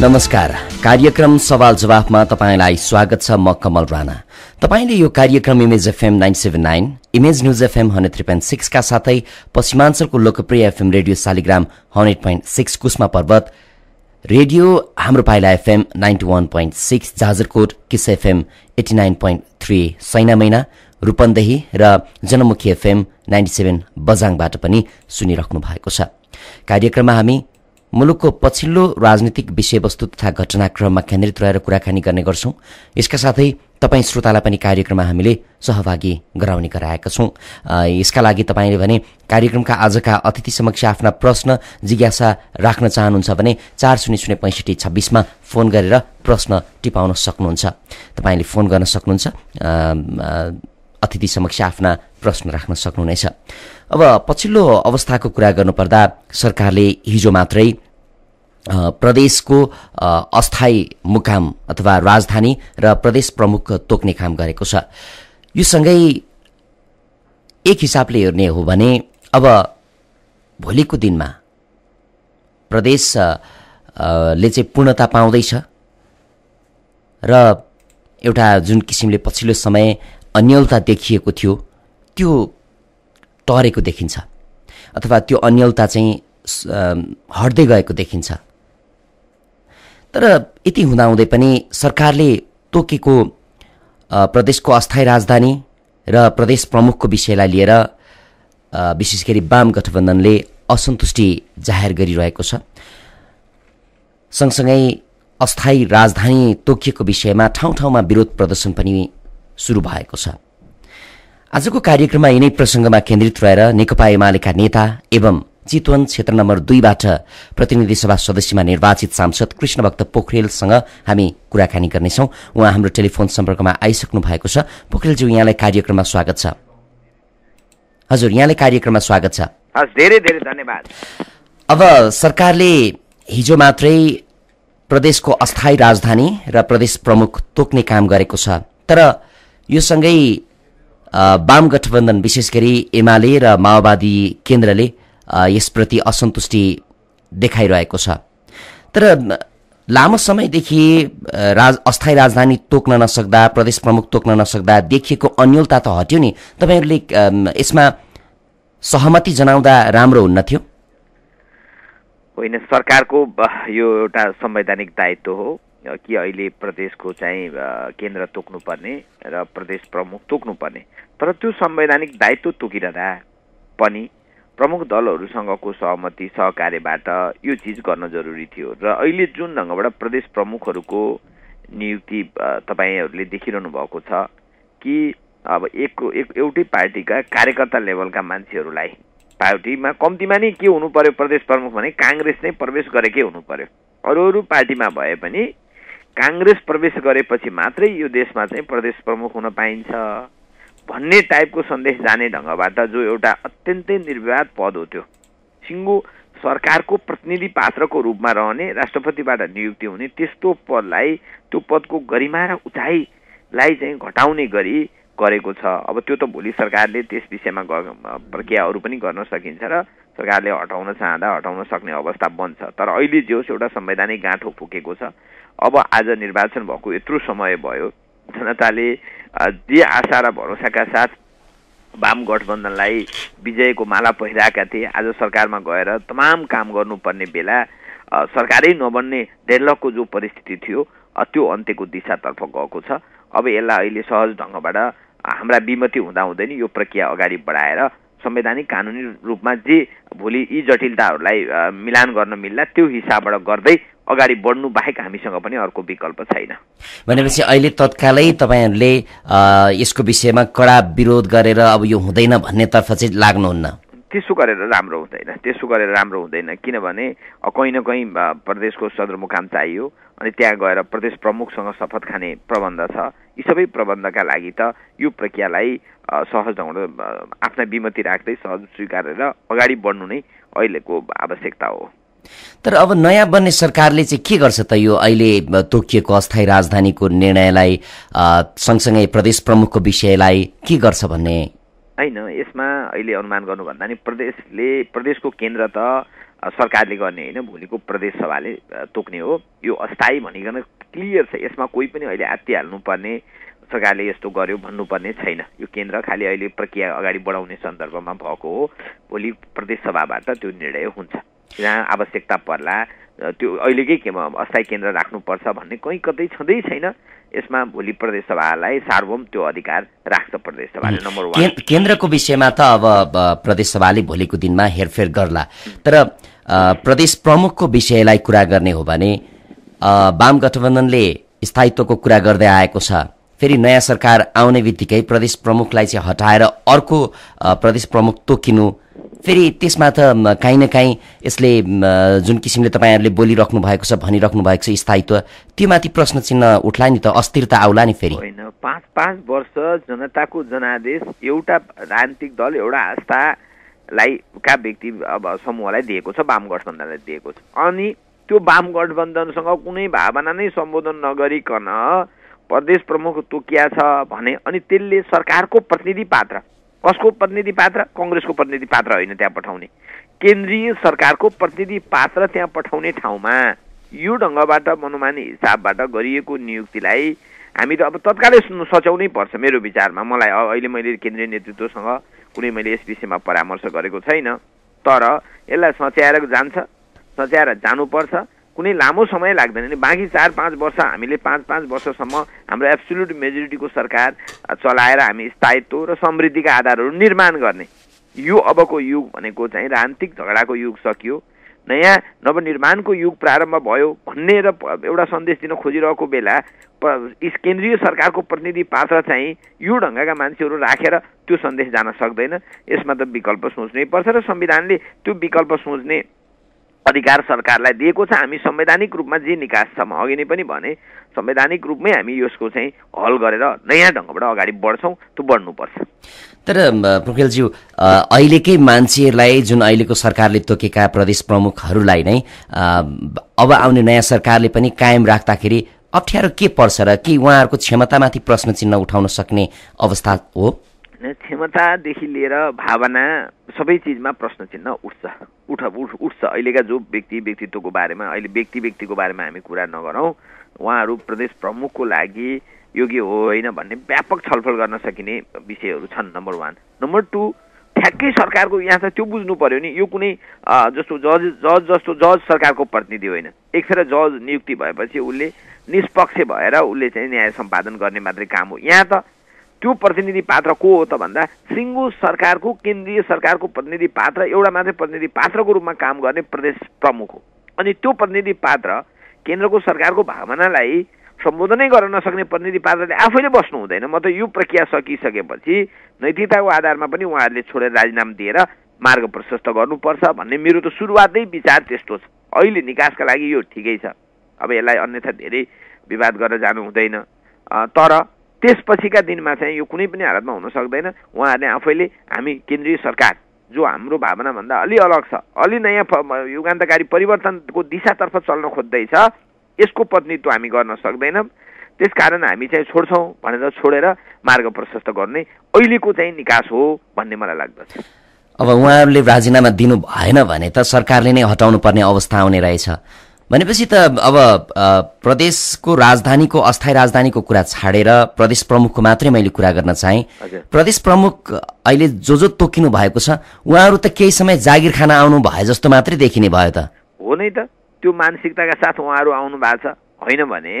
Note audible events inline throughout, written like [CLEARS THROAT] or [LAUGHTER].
नमस्कार कार्यक्रम सवाल जवाफमा तपाईँलाई स्वागत छ म कमल राणा तपाईँले यो कार्यक्रम Image FM nine seven nine Image News FM hundred three point सिक्सका साथै पश्चिमाञ्चलको लोकप्रिय FM radio Shaligram hundred point six Kusma Parbat radio Hamro Paila FM ninety one point six Jajarkot Kiss FM eighty nine point three Saina Maina Rupandehi र जनमुखी एफएम नाइन्टी सेभेन बजाङबाट पनि सुनिराख्नु भएको छ कार्यक्रममा हामी मुलुकको पछिल्लो राजनीतिक विषयवस्तु तथा घटनाक्रममा केन्द्रित रहेर कुराकानी गर्ने गर्छौं यसका साथै तपाईँ श्रोतालाई पनि कार्यक्रममा हामीले सहभागी गराउने गराएका छौँ यसका लागि तपाईँले भने कार्यक्रमका आजका अतिथि समक्ष आफ्ना प्रश्न जिज्ञासा राख्न चाहनुहुन्छ भने चार शून्य शून्य पैँसठी छब्बिसमा फोन गरेर प्रश्न टिपाउन सक्नुहुन्छ तपाईँले फोन गर्न सक्नुहुन्छ अतिथि समक्ष आफ्ना प्रश्न राख्न सक्नुहुनेछ अब पछिल्लो अवस्थाको कुरा गर्नुपर्दा सरकारले हिजो मात्रै प्रदेशको अस्थायी मुकाम अथवा राजधानी र प्रदेश प्रमुख तोक्ने काम गरेको छ यो सँगै एक हिसाबले हेर्ने हो भने अब भोलिको दिनमा प्रदेश ले चाहिँ पूर्णता पाउँदैछ र एउटा जुन किसिमले पछिल्लो समय अन्यलता देखिएको थियो त्यो टरेको देखिन्छ अथवा त्यो अन्यलता चाहिँ हट्दै गएको देखिन्छ तर यति हुँदाहुँदै पनि सरकारले तोकेको प्रदेशको अस्थायी राजधानी र प्रदेश प्रमुखको विषयलाई लिएर विशेष गरी वाम गठबन्धनले असन्तुष्टि जाहेर गरिरहेको छ सँगसँगै अस्थायी राजधानी तोकिएको विषयमा ठाउँ ठाउँमा विरोध प्रदर्शन पनि सुरु भएको छ आजको कार्यक्रममा यिनै प्रसङ्गमा केन्द्रित रहेर नेकपा एमालेका नेता एवं चितवन क्षेत्र नम्बर दुईबाट प्रतिनिधि सभा सदस्यमा निर्वाचित सांसद कृष्णभक्त पोखरेलसँग हामी कुराकानी गर्नेछौँ उहाँ हाम्रो टेलिफोन सम्पर्कमा आइसक्नु भएको छ पोखरेलज्यू यहाँलाई कार्यक्रममा स्वागत छ हजुर यहाँलाई कार्यक्रममा स्वागत छ धेरै धेरै धन्यवाद अब सरकारले हिजो मात्रै प्रदेशको अस्थायी राजधानी र प्रदेश प्रमुख तोक्ने काम गरेको छ तर यो सँगै वाम गठबन्धन विशेष गरी एमाले र माओवादी केन्द्रले यसप्रति असन्तुष्टि देखाइरहेको छ तर लामो समयदेखि राज अस्थायी राजधानी तोक्न नसक्दा प्रदेश प्रमुख तोक्न नसक्दा देखिएको अन्यलता त हट्यो नि तपाईँहरूले यसमा सहमति जनाउँदा राम्रो हुन्न थियो होइन सरकारको यो एउटा संवैधानिक दायित्व हो कि अहिले प्रदेशको चाहिँ केन्द्र तोक्नुपर्ने र प्रदेश प्रमुख तोक्नुपर्ने तर त्यो संवैधानिक दायित्व तोकिरहँदा पनि प्रमुख दलहरूसँगको सहमति सहकार्यबाट यो चिज गर्न जरुरी थियो र अहिले जुन ढङ्गबाट प्रदेश प्रमुखहरूको नियुक्ति तपाईँहरूले देखिरहनु भएको छ कि अब एक एउटै पार्टीका कार्यकर्ता लेभलका मान्छेहरूलाई पार्टीमा कम्तीमा नै के हुनु पर्यो प्रदेश प्रमुख भने काङ्ग्रेस नै प्रवेश गरेकै हुनु पर्यो अरू अरू पार्टीमा भए पनि काङ्ग्रेस प्रवेश गरेपछि मात्रै यो देशमा चाहिँ प्रदेश प्रमुख हुन पाइन्छ भन्ने टाइपको सन्देश जाने ढङ्गबाट जो एउटा अत्यन्तै निर्विवाद पद हो त्यो सिङ्गो सरकारको प्रतिनिधि पात्रको रूपमा रहने राष्ट्रपतिबाट नियुक्ति हुने त्यस्तो पदलाई त्यो पदको गरिमा र उचाइलाई चाहिँ घटाउने गरी गरेको छ अब त्यो त भोलि सरकारले त्यस विषयमा प्रक्रियाहरू पनि गर्न सकिन्छ र सरकारले हटाउन चाहँदा हटाउन सक्ने अवस्था बन्छ तर अहिले जे होस् एउटा संवैधानिक गाँठो फुकेको छ अब आज निर्वाचन भएको यत्रो समय भयो जनताले जे आशा र भरोसाका साथ वाम गठबन्धनलाई विजयको माला पहिराएका थिए आज सरकारमा गएर तमाम काम गर्नुपर्ने बेला सरकारै नबन्ने डेडलकको जो परिस्थिति थियो त्यो अन्त्यको दिशातर्फ गएको छ अब यसलाई अहिले सहज ढङ्गबाट हाम्रा विमति हुँदाहुँदै नि यो प्रक्रिया अगाडि बढाएर संवैधानिक कानुनी रूपमा जे भोलि यी जटिलताहरूलाई मिलान गर्न मिल्ला त्यो हिसाबबाट गर्दै अगाडि बढ्नु बाहेक हामीसँग पनि अर्को विकल्प छैन भनेपछि अहिले तत्कालै तपाईँहरूले यसको विषयमा कडा विरोध गरेर अब यो हुँदैन भन्नेतर्फ चाहिँ लाग्नुहुन्न त्यसो गरेर राम्रो हुँदैन त्यसो गरेर राम्रो हुँदैन किनभने कहीँ न कहीँ प्रदेशको सदरमुकाम चाहियो अनि त्यहाँ गएर प्रदेश प्रमुखसँग शपथ खाने प्रबन्ध छ यी सबै प्रबन्धका लागि त यो प्रक्रियालाई सहज ढङ्गले आफ्ना विमति राख्दै सहज स्वीकारेर अगाडि बढ्नु नै अहिलेको आवश्यकता हो तर अब नयाँ बन्ने सरकारले चाहिँ के गर्छ त यो अहिले तोकिएको अस्थायी राजधानीको निर्णयलाई सँगसँगै प्रदेश प्रमुखको विषयलाई के गर्छ भन्ने होइन यसमा अहिले अनुमान गर्नुभन्दा नि प्रदेशले प्रदेशको केन्द्र त सरकारले गर्ने होइन भोलिको प्रदेश सभाले तोक्ने हो यो अस्थायी भनिकन क्लियर छ यसमा कोही पनि अहिले हाल्नुपर्ने सरकारले यस्तो गर्यो भन्नुपर्ने छैन यो केन्द्र खालि अहिले प्रक्रिया अगाडि बढाउने सन्दर्भमा भएको हो भोलि प्रदेश सभाबाट त्यो निर्णय हुन्छ जहाँ आवश्यकता पर्ला त्यो अहिलेकै के अस्थायी केन्द्र राख्नुपर्छ भन्ने कहीँ कतै छँदै छैन यसमा भोलि प्रदेश सभालाई सार्वभौम त्यो अधिकार राख्छ प्रदेश सभाले नम्बर वान केन्द्रको विषयमा त अब प्रदेश सभाले भोलिको दिनमा हेरफेर गर्ला तर प्रदेश प्रमुखको विषयलाई कुरा गर्ने हो भने वाम गठबन्धनले स्थायित्वको कुरा गर्दै आएको छ फेरि नयाँ सरकार आउने बित्तिकै प्रदेश प्रमुखलाई चाहिँ हटाएर अर्को प्रदेश प्रमुख तोकिनु फेरि त्यसमा त काहीँ न काहीँ यसले जुन किसिमले तपाईँहरूले बोलिराख्नु भएको छ भनिराख्नु भएको छ स्थायित्व त्योमाथि प्रश्न चिन्ह उठला नि त अस्थिरता आउला नि फेरि होइन पाँच पाँच वर्ष जनताको जनादेश एउटा राजनीतिक दल एउटा आस्थालाई का व्यक्ति अब समूहलाई दिएको छ वाम गठबन्धनलाई दिएको छ अनि त्यो वाम गठबन्धनसँग कुनै भावना नै सम्बोधन नगरिकन प्रदेश प्रमुख तोकिया छ भने अनि त्यसले सरकारको प्रतिनिधि पात्र कसको प्रतिनिधि पात्र कङ्ग्रेसको प्रतिनिधि पात्र होइन त्यहाँ पठाउने केन्द्रीय सरकारको प्रतिनिधि पात्र त्यहाँ पठाउने ठाउँमा यो ढङ्गबाट मनोमानी हिसाबबाट गरिएको नियुक्तिलाई हामी त अब तत्कालै सच्याउनै पर्छ मेरो विचारमा मलाई अहिले मैले केन्द्रीय नेतृत्वसँग कुनै मैले यस विषयमा परामर्श गरेको छैन तर यसलाई सच्याएर जान्छ सच्याएर जानुपर्छ कुनै लामो समय लाग्दैन नि बाँकी चार पाँच वर्ष हामीले पाँच पाँच वर्षसम्म हाम्रो एब्सोल्युट मेजोरिटीको सरकार चलाएर हामी स्थायित्व र समृद्धिका आधारहरू निर्माण गर्ने यो अबको युग भनेको चाहिँ रान्तिक झगडाको युग सकियो नयाँ नवनिर्माणको युग प्रारम्भ भयो भन्ने र एउटा सन्देश दिन खोजिरहेको बेला केन्द्रीय सरकारको प्रतिनिधि पात्र चाहिँ यो ढङ्गका मान्छेहरू राखेर रा त्यो सन्देश जान सक्दैन यसमा त विकल्प सोच्नै पर्छ र संविधानले त्यो विकल्प सोच्ने अधिकार सरकारलाई दिएको छ हामी संवैधानिक रूपमा जे निकास म अघि नै पनि भने संवैधानिक रूपमै हामी यसको चाहिँ हल गरेर नयाँ ढङ्गबाट अगाडि बढ्छौँ त्यो बढ्नुपर्छ तर पोखरेलज्यू अहिलेकै मान्छेलाई जुन अहिलेको सरकारले तोकेका प्रदेश प्रमुखहरूलाई नै अब आउने नयाँ सरकारले पनि कायम राख्दाखेरि अप्ठ्यारो के पर्छ र के उहाँहरूको क्षमतामाथि प्रश्न चिन्ह उठाउन सक्ने अवस्था हो क्षमतादेखि लिएर भावना सबै चिजमा प्रश्न चिन्ह उठ्छ उठ उठ उठ्छ अहिलेका जो व्यक्ति व्यक्तित्वको बारेमा अहिले व्यक्ति व्यक्तिको बारेमा हामी कुरा नगरौँ उहाँहरू प्रदेश प्रमुखको लागि योग्य हो होइन भन्ने व्यापक छलफल गर्न सकिने विषयहरू छन् नम्बर वान नम्बर टू ठ्याक्कै सरकारको यहाँ त त्यो बुझ्नु पऱ्यो नि यो कुनै जस्तो जज जज जस्तो जज सरकारको प्रतिनिधि होइन एक फेर जज नियुक्ति भएपछि उसले निष्पक्ष भएर उसले चाहिँ न्याय सम्पादन गर्ने मात्रै काम हो यहाँ त त्यो प्रतिनिधि पात्र को हो त भन्दा सिङ्गो सरकारको केन्द्रीय सरकारको प्रतिनिधि पात्र एउटा मात्रै प्रतिनिधि पात्रको रूपमा काम गर्ने प्रदेश प्रमुख हो अनि त्यो प्रतिनिधि पात्र केन्द्रको सरकारको भावनालाई सम्बोधनै गर्न नसक्ने प्रतिनिधि पात्रले आफैले बस्नु हुँदैन म त यो प्रक्रिया सकिसकेपछि नैतिकताको आधारमा पनि उहाँहरूले छोडेर राजीनामा दिएर मार्ग प्रशस्त गर्नुपर्छ भन्ने मेरो त सुरुवातै विचार त्यस्तो छ अहिले निकासका लागि यो ठिकै छ अब यसलाई अन्यथा धेरै विवाद गरेर जानु हुँदैन तर त्यसपछिका दिनमा चाहिँ यो कुनै पनि हालतमा हुन सक्दैन उहाँहरूले आफैले हामी केन्द्रीय सरकार जो हाम्रो भावनाभन्दा अलि अलग छ अलि नयाँ युगान्तकारी परिवर्तनको दिशातर्फ चल्न खोज्दैछ यसको प्रतिनिधित्व हामी गर्न सक्दैनौँ त्यसकारण हामी चाहिँ छोड्छौँ भनेर छोडेर मार्ग प्रशस्त गर्ने अहिलेको चाहिँ निकास हो भन्ने मलाई लाग्दछ अब उहाँहरूले राजीनामा दिनु भएन भने त सरकारले नै हटाउनु पर्ने अवस्था आउने रहेछ भनेपछि त अब प्रदेशको राजधानीको अस्थायी राजधानीको कुरा छाडेर प्रदेश प्रमुखको मात्रै मैले कुरा गर्न चाहे प्रदेश प्रमुख अहिले जो जो तोकिनु भएको छ उहाँहरू त केही समय जागिर खान आउनु भए जस्तो मात्रै देखिने भयो त हो नै त त्यो मानसिकताका साथ उहाँहरू आउनु भएको छ होइन भने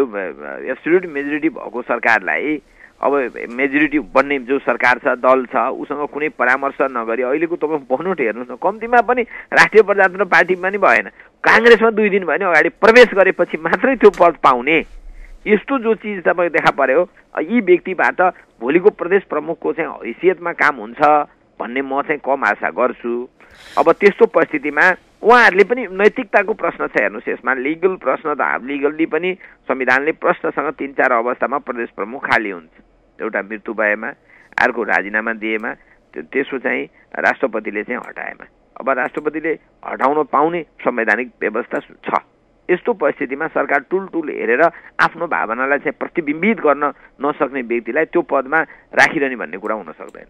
यो एब्सोल्युट मेजोरिटी भएको सरकारलाई अब मेजोरिटी बन्ने जो सरकार छ दल छ उसँग कुनै परामर्श नगरी अहिलेको तपाईँ बनोट हेर्नुहोस् न कम्तीमा पनि राष्ट्रिय प्रजातन्त्र पार्टीमा नि भएन काङ्ग्रेसमा दुई दिन भने अगाडि प्रवेश गरेपछि मात्रै त्यो पद पाउने यस्तो जो चिज तपाईँको देखा पर्यो यी व्यक्तिबाट भोलिको प्रदेश प्रमुखको चाहिँ हैसियतमा काम हुन्छ भन्ने म चाहिँ कम आशा गर्छु अब त्यस्तो परिस्थितिमा उहाँहरूले पनि नैतिकताको प्रश्न छ हेर्नुहोस् यसमा लिगल प्रश्न त लिगल्ली पनि संविधानले प्रश्नसँग तिन चार अवस्थामा प्रदेश प्रमुख खाली हुन्छ एउटा मृत्यु भएमा अर्को राजीनामा दिएमा त्यसो चाहिँ राष्ट्रपतिले चाहिँ हटाएमा अब राष्ट्रपतिले हटाउन पाउने संवैधानिक व्यवस्था छ यस्तो परिस्थितिमा सरकार टुल टुल हेरेर आफ्नो भावनालाई चाहिँ प्रतिबिम्बित गर्न नसक्ने व्यक्तिलाई त्यो पदमा राखिरहने भन्ने कुरा हुन सक्दैन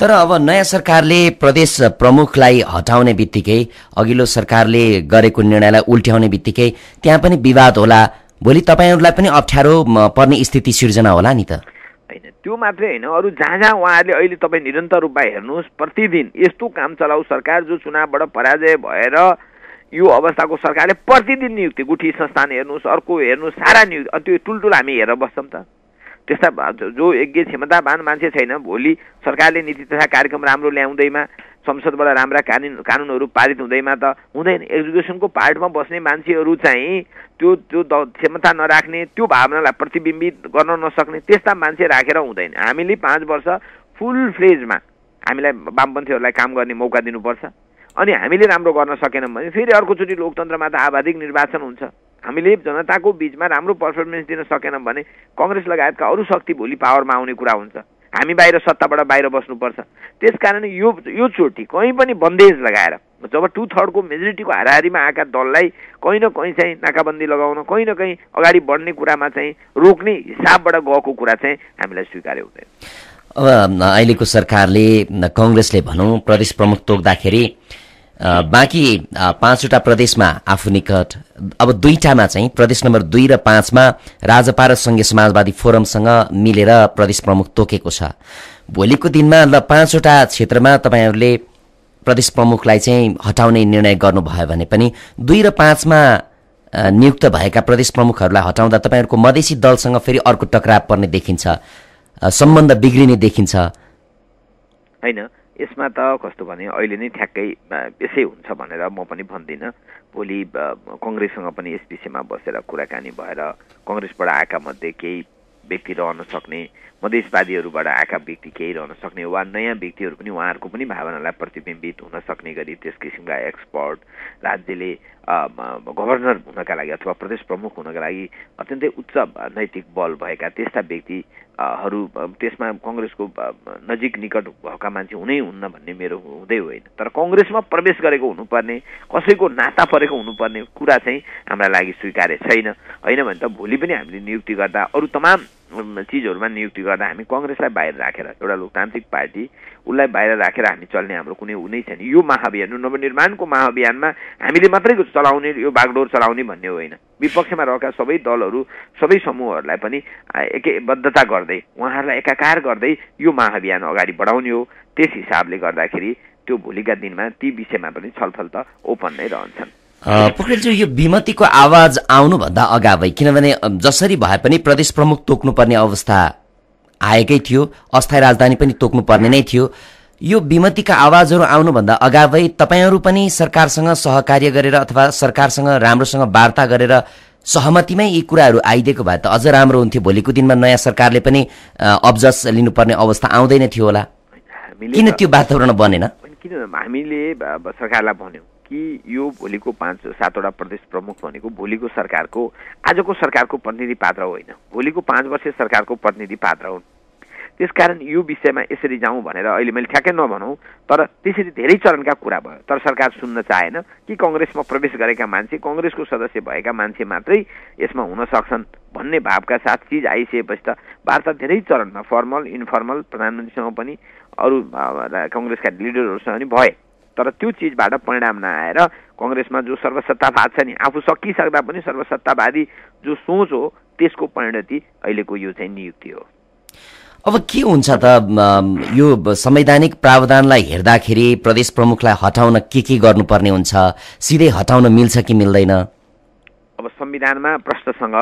तर अब नयाँ सरकारले प्रदेश प्रमुखलाई हटाउने बित्तिकै अघिल्लो सरकारले गरेको निर्णयलाई उल्ट्याउने बित्तिकै त्यहाँ पनि विवाद होला भोलि तपाईँहरूलाई पनि अप्ठ्यारो पर्ने स्थिति सिर्जना होला नि त होइन त्यो मात्रै होइन अरू जहाँ जहाँ उहाँहरूले अहिले तपाईँ निरन्तर रूपमा हेर्नुहोस् प्रतिदिन यस्तो काम चलाउ सरकार जो चुनावबाट पराजय भएर यो अवस्थाको सरकारले प्रतिदिन नियुक्ति गुठी संस्थान हेर्नुहोस् अर्को हेर्नुहोस् सारा नियुक्ति त्यो टुलटुल हामी हेरेर बस्छौँ त त्यस्ता जो यज्ञ क्षमतावान मान्छे छैन भोलि सरकारले नीति तथा कार्यक्रम राम्रो ल्याउँदैमा संसदबाट राम्रा कानुन कानुनहरू पारित हुँदैमा त हुँदैन एजुकेसनको पार्टमा बस्ने मान्छेहरू चाहिँ त्यो त्यो क्षमता नराख्ने त्यो भावनालाई प्रतिबिम्बित गर्न नसक्ने त्यस्ता मान्छे राखेर हुँदैन हामीले पाँच वर्ष फुल फ्लेजमा हामीलाई वामपन्थीहरूलाई काम गर्ने मौका दिनुपर्छ अनि हामीले राम्रो गर्न सकेनौँ भने फेरि अर्कोचोटि लोकतन्त्रमा त आवाधिक निर्वाचन हुन्छ हामीले जनताको बिचमा राम्रो पर्फर्मेन्स दिन सकेनौँ भने कङ्ग्रेस लगायतका अरू शक्ति भोलि पावरमा आउने कुरा हुन्छ हामी बाहिर सत्ताबाट बाहिर बस्नुपर्छ त्यस कारण यो यो चोटि कहीँ पनि बन्देज लगाएर जब टु थर्डको मेजोरिटीको हाराहारीमा आएका दललाई कहीँ न कहीँ चाहिँ नाकाबन्दी लगाउन कहीँ न कहीँ अगाडि बढ्ने कुरामा चाहिँ रोक्ने हिसाबबाट गएको कुरा चाहिँ हामीलाई स्वीकार्य हुँदैन अब अहिलेको सरकारले कङ्ग्रेसले भनौँ प्रदेश प्रमुख तोक्दाखेरि बाँकी पाँचवटा प्रदेशमा आफू निकट अब दुईटामा चाहिँ प्रदेश नम्बर दुई र पाँचमा राजपा र सङ्घीय समाजवादी फोरमसँग मिलेर प्रदेश प्रमुख तोकेको छ भोलिको दिनमा ल पाँचवटा क्षेत्रमा तपाईँहरूले प्रदेश प्रमुखलाई चाहिँ हटाउने निर्णय गर्नुभयो भने पनि दुई र पाँचमा नियुक्त भएका प्रदेश प्रमुखहरूलाई हटाउँदा तपाईँहरूको मधेसी दलसँग फेरि अर्को टक्राव पर्ने देखिन्छ सम्बन्ध बिग्रिने देखिन्छ होइन यसमा त कस्तो भने अहिले नै ठ्याक्कै यसै हुन्छ भनेर म पनि भन्दिनँ भोलि कङ्ग्रेससँग पनि यस विषयमा बसेर कुराकानी भएर कङ्ग्रेसबाट आएका मध्ये केही व्यक्ति रहन सक्ने मधेसवादीहरूबाट आएका व्यक्ति केही रहन सक्ने वा नयाँ व्यक्तिहरू पनि उहाँहरूको पनि भावनालाई प्रतिबिम्बित हुन सक्ने गरी त्यस किसिमका एक्सपर्ट राज्यले गभर्नर हुनका लागि अथवा प्रदेश प्रमुख हुनका लागि अत्यन्तै उच्च नैतिक बल भएका त्यस्ता व्यक्तिहरू त्यसमा कङ्ग्रेसको नजिक निकट भएका मान्छे हुनै हुन्न भन्ने मेरो हुँदै होइन तर कङ्ग्रेसमा प्रवेश गरेको हुनुपर्ने कसैको नाता परेको हुनुपर्ने कुरा चाहिँ हाम्रा लागि स्वीकार्य छैन होइन भने त भोलि पनि हामीले नियुक्ति गर्दा अरू तमाम चिजहरूमा नियुक्ति गर्दा हामी कङ्ग्रेसलाई बाहिर राखेर एउटा लोकतान्त्रिक पार्टी उसलाई बाहिर राखेर हामी चल्ने हाम्रो कुनै हुनै छैन यो महाअभियान नवनिर्माणको महाअभियानमा हामीले मात्रै चलाउने यो बागडोर चलाउने भन्ने होइन विपक्षमा रहेका सबै दलहरू सबै समूहहरूलाई पनि एकबद्धता गर्दै उहाँहरूलाई एकाकार गर्दै यो महाअभियान अगाडि बढाउने हो त्यस हिसाबले गर्दाखेरि त्यो भोलिका दिनमा ती विषयमा पनि छलफल त ओपन नै रहन्छन् पोखरेलज्यू यो विमतिको आवाज आउनुभन्दा अगावै किनभने जसरी भए पनि प्रदेश प्रमुख तोक्नुपर्ने अवस्था आएकै थियो अस्थायी राजधानी पनि तोक्नुपर्ने नै थियो यो विमतिका आवाजहरू आउनुभन्दा अगावै तपाईँहरू पनि सरकारसँग सहकार्य गरेर अथवा सरकारसँग राम्रोसँग वार्ता गरेर सहमतिमै यी कुराहरू आइदिएको भए त अझ राम्रो हुन्थ्यो भोलिको दिनमा नयाँ सरकारले पनि अब्जस लिनुपर्ने अवस्था आउँदैन थियो होला किन त्यो वातावरण बनेन किन हामीले सरकारलाई भन्यौँ कि यो भोलिको पाँच सातवटा प्रदेश प्रमुख भनेको भोलिको सरकारको आजको सरकारको प्रतिनिधि पात्र होइन भोलिको पाँच वर्ष सरकारको प्रतिनिधि पात्र हुन् त्यसकारण यो विषयमा यसरी जाउँ भनेर अहिले मैले ठ्याक्कै नभनौँ तर त्यसरी धेरै चरणका कुरा भयो तर सरकार सुन्न चाहेन कि कङ्ग्रेसमा प्रवेश गरेका मान्छे कङ्ग्रेसको सदस्य भएका मान्छे मात्रै यसमा हुन सक्छन् भन्ने भावका साथ चिज आइसकेपछि त वार्ता धेरै चरणमा फर्मल इन्फर्मल प्रधानमन्त्रीसँग पनि अरू कङ्ग्रेसका लिडरहरूसँग पनि भए तर त्यो चिजबाट परिणाम नआएर कङ्ग्रेसमा जो सर्वसत्तावाद छ नि आफू सकिसक्दा पनि सर्वसत्तावादी जो सोच हो त्यसको परिणति अहिलेको यो चाहिँ नियुक्ति हो अब के हुन्छ त यो संवैधानिक प्रावधानलाई हेर्दाखेरि प्रदेश प्रमुखलाई हटाउन के के गर्नुपर्ने हुन्छ सिधै हटाउन मिल्छ कि मिल्दैन अब संविधानमा प्रश्नसँग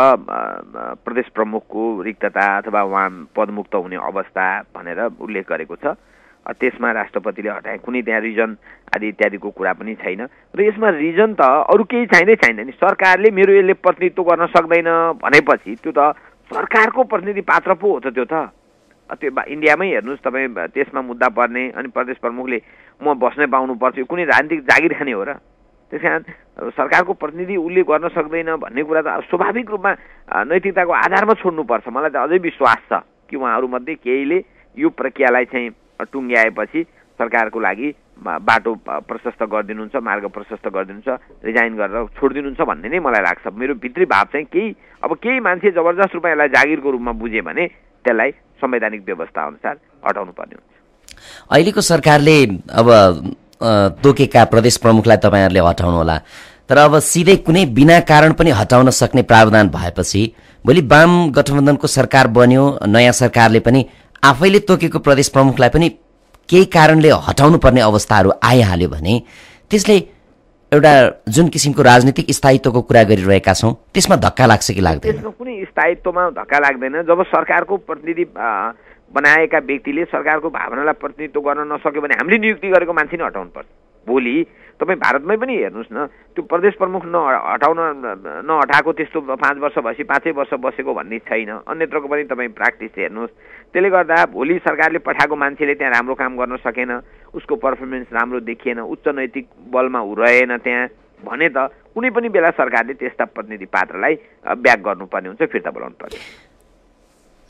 प्रदेश प्रमुखको रिक्तता अथवा उहाँ पदमुक्त हुने अवस्था भनेर उल्लेख गरेको छ त्यसमा राष्ट्रपतिले हटाए कुनै त्यहाँ रिजन आदि इत्यादिको कुरा पनि छैन र यसमा रिजन त अरू केही चाहिँदै छैन नि सरकारले मेरो यसले प्रतिनिधित्व गर्न सक्दैन भनेपछि त्यो त सरकारको प्रतिनिधि पात्र पो हो त त्यो त त्यो इन्डियामै हेर्नुहोस् तपाईँ त्यसमा मुद्दा पर्ने अनि प्रदेश प्रमुखले म बस्नै पाउनु पाउनुपर्छ कुनै राजनीतिक जागिर खाने हो र त्यस कारण सरकारको प्रतिनिधि उसले गर्न सक्दैन भन्ने कुरा त स्वाभाविक रूपमा नैतिकताको आधारमा छोड्नुपर्छ मलाई त अझै विश्वास छ कि उहाँहरूमध्ये केहीले यो प्रक्रियालाई चाहिँ टुङ्ग्याएपछि सरकारको लागि बाटो प्रशस्त गरिदिनुहुन्छ मार्ग प्रशस्त गरिदिनुहुन्छ रिजाइन गरेर छोडिदिनुहुन्छ भन्ने नै मलाई लाग्छ मेरो भित्री भाव चाहिँ केही अब केही मान्छे जबरजस्त रूपमा यसलाई जागिरको रूपमा बुझ्यो भने त्यसलाई संवैधानिक व्यवस्था अनुसार हटाउनु पर्ने हुन्छ अहिलेको सरकारले अब तोकेका प्रदेश प्रमुखलाई तपाईँहरूले होला तर अब सिधै कुनै बिना कारण पनि हटाउन सक्ने प्रावधान भएपछि भोलि वाम गठबन्धनको सरकार बन्यो नयाँ सरकारले पनि आफैले तोकेको प्रदेश प्रमुखलाई पनि केही कारणले हटाउनु पर्ने अवस्थाहरू आइहाल्यो भने त्यसले एउटा जुन किसिमको राजनीतिक स्थायित्वको कुरा गरिरहेका छौँ त्यसमा धक्का लाग्छ कि लाग्दैन त्यसमा कुनै स्थायित्वमा धक्का लाग्दैन जब सरकारको प्रतिनिधि बनाएका व्यक्तिले सरकारको भावनालाई प्रतिनिधित्व गर्न नसक्यो भने हामीले नियुक्ति गरेको मान्छे नै हटाउनु पर्छ भोलि तपाईँ भारतमै पनि हेर्नुहोस् न त्यो प्रदेश प्रमुख न हटाउन नहटाएको त्यस्तो पाँच वर्ष भएपछि पाँचै वर्ष बसेको भन्ने छैन अन्यत्रको पनि तपाईँ प्र्याक्टिस हेर्नुहोस् त्यसले गर्दा भोलि सरकारले पठाएको मान्छेले त्यहाँ राम्रो काम गर्न सकेन उसको पर्फर्मेन्स राम्रो देखिएन उच्च नैतिक बलमा रहेन त्यहाँ भने त कुनै पनि बेला सरकारले त्यस्ता प्रतिनिधि पात्रलाई ब्याक गर्नुपर्ने हुन्छ फिर्ता बोलाउनु पर्ने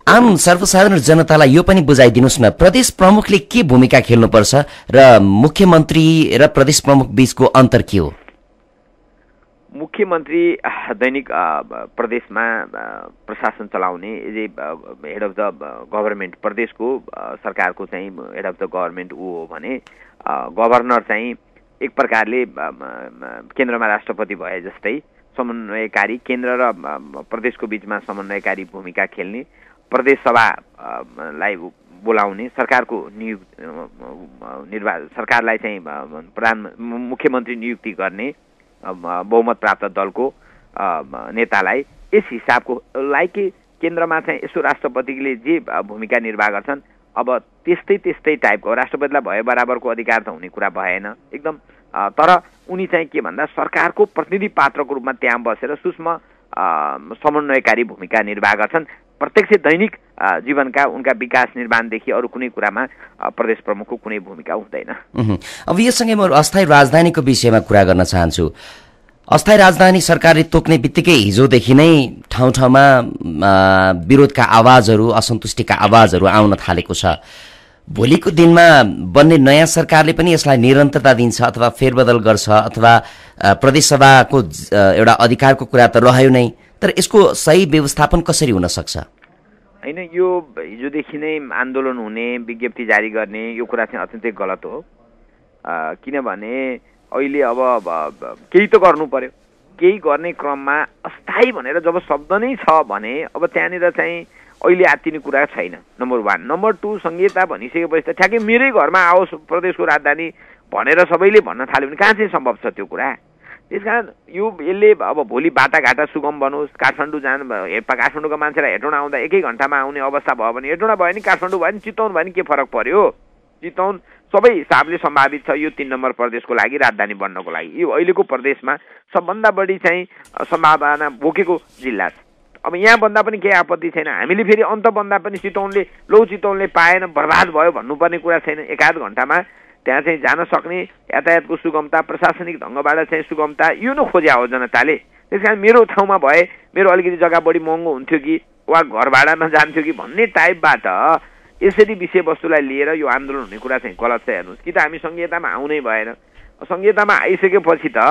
आम सर्वसाधारण जनतालाई यो पनि बुझाइदिनुहोस् न प्रदेश प्रमुखले के भूमिका खेल्नुपर्छ र मुख्यमन्त्री र प्रदेश प्रमुख बीचको अन्तर के हो मुख्यमन्त्री दैनिक प्रदेशमा प्रशासन चलाउने as a head of the government प्रदेशको सरकारको चाहिँ हेड अफ द गभर्मेन्ट ऊ हो भने गभर्नर चाहिँ एक प्रकारले केन्द्रमा राष्ट्रपति भए जस्तै समन्वयकारी केन्द्र र प्रदेशको बिचमा समन्वयकारी भूमिका खेल्ने प्रदेश लाई बोलाउने सरकारको नियुक्त निर्वा सरकारलाई चाहिँ प्रधान मुख्यमन्त्री नियुक्ति गर्ने बहुमत प्राप्त दलको नेतालाई यस हिसाबको लाई केन्द्रमा चाहिँ यसो राष्ट्रपतिले जे भूमिका निर्वाह गर्छन् अब त्यस्तै त्यस्तै टाइपको राष्ट्रपतिलाई भए बराबरको अधिकार त हुने कुरा भएन एकदम तर उनी चाहिँ के भन्दा सरकारको प्रतिनिधि पात्रको रूपमा त्यहाँ बसेर सूक्ष्म समन्वयकारी भूमिका निर्वाह गर्छन् प्रत्यक्ष दैनिक जीवनका उनका विकास निर्माणदेखि अरू कुनै कुरामा प्रदेश प्रमुखको कुनै भूमिका हुँदैन अब यससँगै म अस्थायी राजधानीको विषयमा कुरा गर्न चाहन्छु अस्थायी राजधानी सरकारले तोक्ने बित्तिकै हिजोदेखि नै ठाउँ ठाउँमा विरोधका आवाजहरू असन्तुष्टिका आवाजहरू आउन थालेको छ भोलिको दिनमा बन्ने नयाँ सरकारले पनि यसलाई निरन्तरता दिन्छ अथवा फेरबदल गर्छ अथवा प्रदेशसभाको एउटा अधिकारको कुरा त रह्यो नै तर यसको सही व्यवस्थापन कसरी हुन सक्छ होइन यो हिजोदेखि नै आन्दोलन हुने विज्ञप्ति जारी गर्ने यो कुरा चाहिँ अत्यन्तै गलत हो किनभने अहिले अब केही त गर्नु पर्यो केही गर्ने क्रममा अस्थायी भनेर जब शब्द नै छ भने अब त्यहाँनिर चाहिँ अहिले आत्तिने कुरा छैन नम्बर वान नम्बर टू संहिता भनिसकेपछि त ठ्याक्कै मेरै घरमा आओस् प्रदेशको राजधानी भनेर सबैले भन्न थाल्यो भने कहाँ चाहिँ सम्भव छ त्यो कुरा त्यस कारण यो यसले अब भोलि बाटाघाटा सुगम बनोस् काठमाडौँ जानु काठमाडौँको मान्छेलाई हेटौँडा आउँदा एकै घन्टामा आउने अवस्था भयो भने हेटौँडा भयो भने काठमाडौँ भयो भने चितौन भयो भने के फरक पर्यो चितौन सबै हिसाबले सम्भावित छ यो तिन नम्बर प्रदेशको लागि राजधानी बन्नको लागि यो अहिलेको प्रदेशमा सबभन्दा बढी चाहिँ सम्भावना बोकेको जिल्ला छ अब यहाँभन्दा पनि केही आपत्ति छैन हामीले फेरि अन्तभन्दा पनि चितौनले लौ चितौनले पाएन बर्बाद भयो भन्नुपर्ने कुरा छैन एकाध घन्टामा त्यहाँ चाहिँ जान सक्ने यातायातको सुगमता प्रशासनिक ढङ्गबाट चाहिँ सुगमता यो नै खोज्या हो जनताले त्यस कारण मेरो ठाउँमा भए मेरो अलिकति जग्गा बढी महँगो हुन्थ्यो कि वा घर भाडामा जान्थ्यो कि भन्ने टाइपबाट यसरी विषयवस्तुलाई लिएर यो आन्दोलन हुने कुरा चाहिँ गलत छ हेर्नुहोस् कि त हामी सङ्घीयतामा आउनै भएन सङ्घीयतामा आइसकेपछि त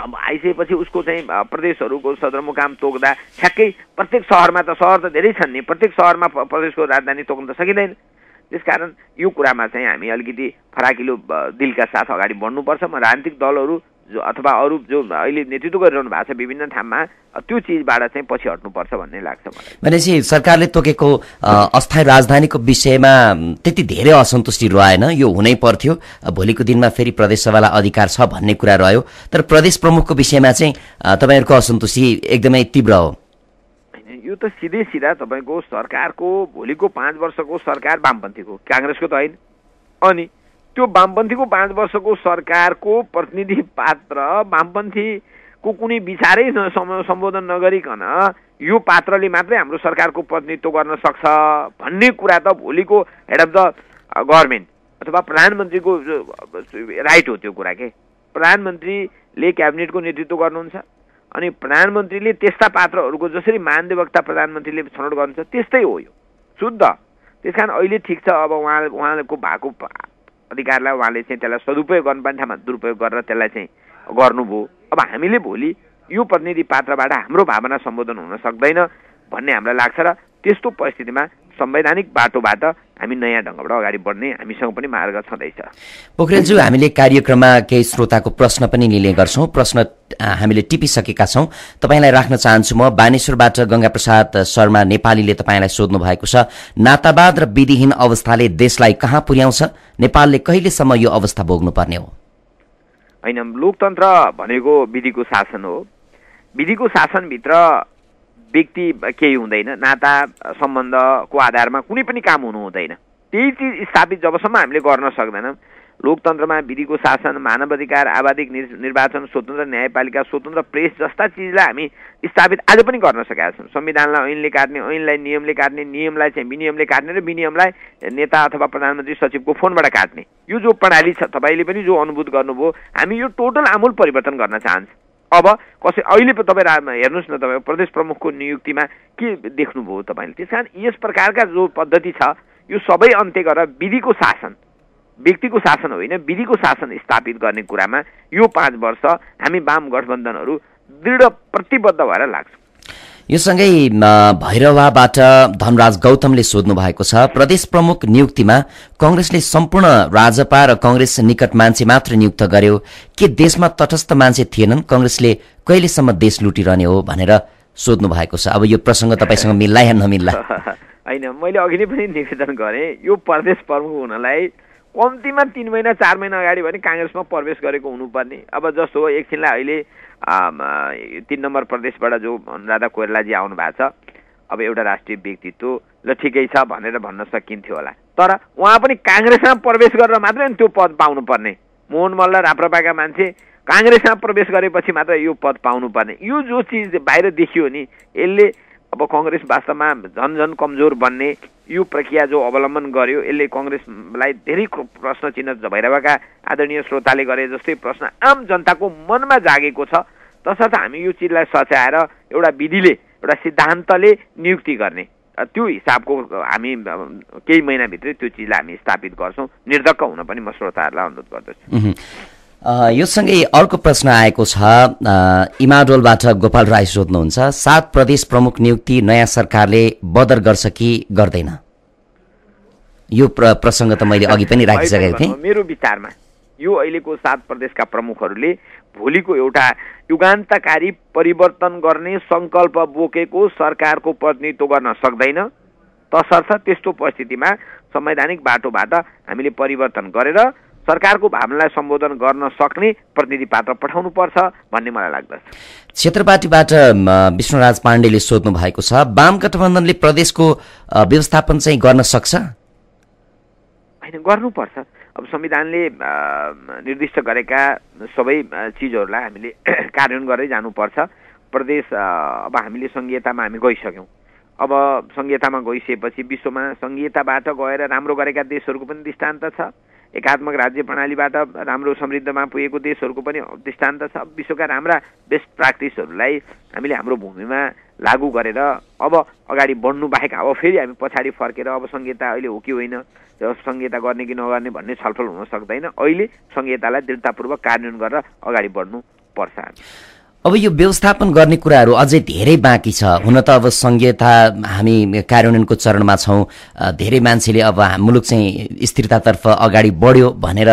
अब आइसकेपछि उसको चाहिँ प्रदेशहरूको सदरमुकाम तोक्दा ठ्याक्कै प्रत्येक सहरमा त सहर त धेरै छन् नि प्रत्येक सहरमा प्रदेशको राजधानी तोक्न त सकिँदैन त्यस कारण यो कुरामा चाहिँ हामी अलिकति फराकिलो दिलका साथ अगाडि बढ्नुपर्छ म राजनीतिक दलहरू जो अथवा अरू जो अहिले नेतृत्व गरिरहनु भएको छ विभिन्न ठाउँमा त्यो चिजबाट चाहिँ पछि हट्नुपर्छ भन्ने लाग्छ भनेपछि सरकारले तोकेको अस्थायी राजधानीको विषयमा त्यति धेरै असन्तुष्टि रहेन यो हुनै पर्थ्यो भोलिको दिनमा फेरि प्रदेशसभालाई अधिकार छ भन्ने कुरा रह्यो तर प्रदेश प्रमुखको विषयमा चाहिँ तपाईँहरूको असन्तुष्टि एकदमै तीव्र हो यो त सिधै सिधा तपाईँको सरकारको भोलिको पाँच वर्षको सरकार वामपन्थीको काङ्ग्रेसको त होइन अनि त्यो वामपन्थीको पाँच वर्षको सरकारको प्रतिनिधि पात्र वामपन्थीको कुनै विचारै सम्बोधन नगरिकन यो पात्रले मात्रै हाम्रो सरकारको प्रतिनिधित्व गर्न सक्छ भन्ने कुरा त भोलिको हेड अफ द गभर्मेन्ट अथवा प्रधानमन्त्रीको राइट हो त्यो कुरा के प्रधानमन्त्रीले क्याबिनेटको नेतृत्व गर्नुहुन्छ अनि प्रधानमन्त्रीले त्यस्ता पात्रहरूको जसरी मानदेवक्ता प्रधानमन्त्रीले छनौट गर्नुहुन्छ त्यस्तै हो यो शुद्ध त्यस कारण अहिले ठिक छ अब उहाँ उहाँको भएको अधिकारलाई उहाँले चाहिँ त्यसलाई सदुपयोग गर्नुपर्ने ठाउँमा दुरुपयोग गरेर त्यसलाई चाहिँ गर्नुभयो अब हामीले भोलि यो प्रतिनिधि पात्रबाट हाम्रो भावना सम्बोधन हुन सक्दैन भन्ने हामीलाई लाग्छ र त्यस्तो परिस्थितिमा संवैधानिक बाटोबाट हामी नयाँ ढङ्गबाट अगाडि बढ्ने हामीसँग पनि मार्ग छँदैछ पोखरेलज्यू हामीले कार्यक्रममा केही श्रोताको प्रश्न पनि लिने गर्छौँ प्रश्न हामीले टिपिसकेका छौँ तपाईँलाई राख्न चाहन्छु म बानेश्वरबाट प्रसाद शर्मा नेपालीले तपाईँलाई सोध्नु भएको छ नातावाद र विधिहीन अवस्थाले देशलाई कहाँ पुर्याउँछ नेपालले कहिलेसम्म यो अवस्था भोग्नुपर्ने हो होइन लोकतन्त्र भनेको विधिको शासन हो विधिको शासनभित्र व्यक्ति केही हुँदैन नाता सम्बन्धको आधारमा कुनै पनि काम हुनु हुँदैन त्यही चिज स्थापित जबसम्म हामीले गर्न सक्दैनौँ लोकतन्त्रमा विधिको शासन मानव अधिकार आवाधिक निर्वाचन स्वतन्त्र न्यायपालिका स्वतन्त्र प्रेस जस्ता चिजलाई हामी स्थापित आज पनि गर्न सकेका छौँ संविधानलाई ऐनले काट्ने ऐनलाई नियमले काट्ने नियमलाई चाहिँ विनियमले काट्ने र विनियमलाई नेता अथवा प्रधानमन्त्री सचिवको फोनबाट काट्ने यो जो प्रणाली छ तपाईँले पनि जो अनुभूत गर्नुभयो हामी यो टोटल आमूल परिवर्तन गर्न चाहन्छौँ अब कसै अहिले पो तपाईँ हेर्नुहोस् न तपाईँ प्रदेश प्रमुखको नियुक्तिमा के देख्नुभयो तपाईँले त्यस कारण यस प्रकारका जो पद्धति छ यो सबै अन्त्य गरेर विधिको शासन व्यक्तिको शासन होइन विधिको शासन स्थापित गर्ने कुरामा यो पाँच वर्ष हामी वाम गठबन्धनहरू दृढ प्रतिबद्ध भएर लाग्छौँ यो सँगै भैरवाबाट धनराज गौतमले सोध्नु भएको छ प्रदेश प्रमुख नियुक्तिमा कंग्रेसले सम्पूर्ण राजपा र कंग्रेस निकट मान्छे मात्र नियुक्त गर्यो के देशमा तटस्थ मान्छे थिएनन् कंग्रेसले कहिलेसम्म देश लुटिरहने हो भनेर सोध्नु भएको छ अब यो प्रसङ्ग तपाईँसँग मिल्ला या नमिल्ला [LAUGHS] होइन मैले अघि नै पनि निवेदन गरेँ यो प्रदेश प्रमुख हुनलाई कम्तीमा तिन महिना चार महिना अगाडि भने काङ्ग्रेसमा प्रवेश गरेको हुनुपर्ने अब जस्तो एकछिनलाई अहिले तिन नम्बर प्रदेशबाट जो अनुराधा कोइरालाजी आउनु भएको छ अब एउटा राष्ट्रिय व्यक्तित्व ल ठिकै छ भनेर भन्न सकिन्थ्यो होला तर उहाँ पनि काङ्ग्रेसमा प्रवेश गरेर मात्रै त्यो पद पाउनुपर्ने मोहन मल्ल राप्रपाका मान्छे काङ्ग्रेसमा प्रवेश गरेपछि मात्र यो पद पाउनुपर्ने यो जो चिज बाहिर देखियो नि यसले अब कङ्ग्रेस वास्तवमा झन् झन् कमजोर बन्ने यो प्रक्रिया जो अवलम्बन गर्यो यसले कङ्ग्रेसलाई धेरै प्रश्न चिन्ह भइरहेका आदरणीय श्रोताले गरे जस्तै प्रश्न आम जनताको मनमा जागेको छ तसर्थ हामी यो चिजलाई सच्याएर एउटा विधिले एउटा सिद्धान्तले नियुक्ति गर्ने त्यो हिसाबको हामी केही महिनाभित्रै त्यो चिजलाई हामी स्थापित गर्छौँ निर्धक्क हुन पनि म श्रोताहरूलाई अनुरोध गर्दछु यो सँगै अर्को प्रश्न आएको छ इमाडोलबाट गोपाल राई सोध्नुहुन्छ सात प्रदेश प्रमुख नियुक्ति नयाँ सरकारले बदर गर्छ कि गर्दैन यो प्र प्रसङ्ग त मैले अघि पनि राखिसकेको थिएँ मेरो विचारमा यो अहिलेको सात प्रदेशका प्रमुखहरूले भोलिको एउटा युगान्तकारी परिवर्तन गर्ने सङ्कल्प बोकेको सरकारको प्रतिनिधित्व गर्न सक्दैन तसर्थ त्यस्तो परिस्थितिमा संवैधानिक बाटोबाट हामीले परिवर्तन गरेर सरकारको भावनालाई सम्बोधन गर्न सक्ने प्रतिनिधि पात्र पठाउनुपर्छ भन्ने मलाई लाग्दछ क्षेत्रपाटीबाट विष्णुराज पाण्डेले सोध्नु भएको छ वाम गठबन्धनले प्रदेशको व्यवस्थापन चाहिँ गर्न सक्छ होइन गर्नुपर्छ अब संविधानले निर्दिष्ट गरेका सबै चिजहरूलाई हामीले [CLEARS THROAT] कार्यान्वयन गर्दै जानुपर्छ प्रदेश अब हामीले सङ्घीयतामा हामी गइसक्यौँ अब सङ्घीयतामा गइसकेपछि विश्वमा सङ्घीयताबाट गएर राम्रो गरेका देशहरूको पनि दृष्टान्त छ एकात्मक राज्य प्रणालीबाट राम्रो समृद्धमा पुगेको देशहरूको पनि दृष्टान्त छ विश्वका राम्रा बेस्ट प्र्याक्टिसहरूलाई हामीले हाम्रो भूमिमा लागू गरेर अब अगाडि बढ्नु बाहेक अब फेरि हामी पछाडि फर्केर अब सङ्घीयता अहिले हो कि होइन संहिता गर्ने कि नगर्ने भन्ने छलफल हुन सक्दैन अहिले संहितालाई दृढतापूर्वक कार्यान्वयन गरेर अगाडि बढ्नु पर्छ अब यो व्यवस्थापन गर्ने कुराहरू अझै धेरै बाँकी छ हुन त अब संहिता हामी कार्यान्वयनको चरणमा छौँ धेरै मान्छेले अब मुलुक चाहिँ स्थिरतातर्फ अगाडि बढ्यो भनेर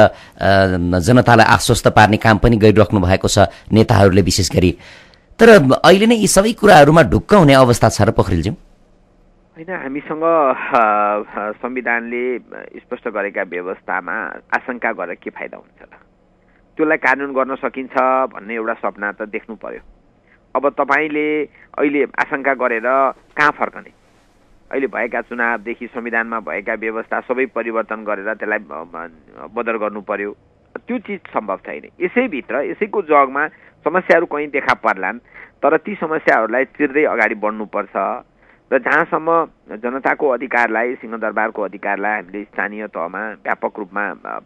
जनतालाई आश्वस्त पार्ने काम पनि गरिराख्नु भएको छ नेताहरूले विशेष गरी तर अहिले नै यी सबै कुराहरूमा ढुक्क हुने अवस्था छ र पोखरेलज्यू होइन हामीसँग संविधानले स्पष्ट गरेका व्यवस्थामा आशंका गरेर के फाइदा हुन्छ त त्यसलाई कानुन गर्न सकिन्छ भन्ने एउटा सपना त देख्नु पर्यो अब तपाईँले अहिले आशंका गरेर कहाँ फर्कने अहिले भएका चुनावदेखि संविधानमा भएका व्यवस्था सबै परिवर्तन गरेर त्यसलाई बदल गर्नु पर्यो त्यो चिज सम्भव छैन यसैभित्र यसैको जगमा समस्याहरू कहीँ देखा पर्लान् तर ती समस्याहरूलाई तिर्दै अगाडि बढ्नुपर्छ र जहाँसम्म जनताको अधिकारलाई सिंहदरबारको अधिकारलाई हामीले स्थानीय तहमा व्यापक रूपमा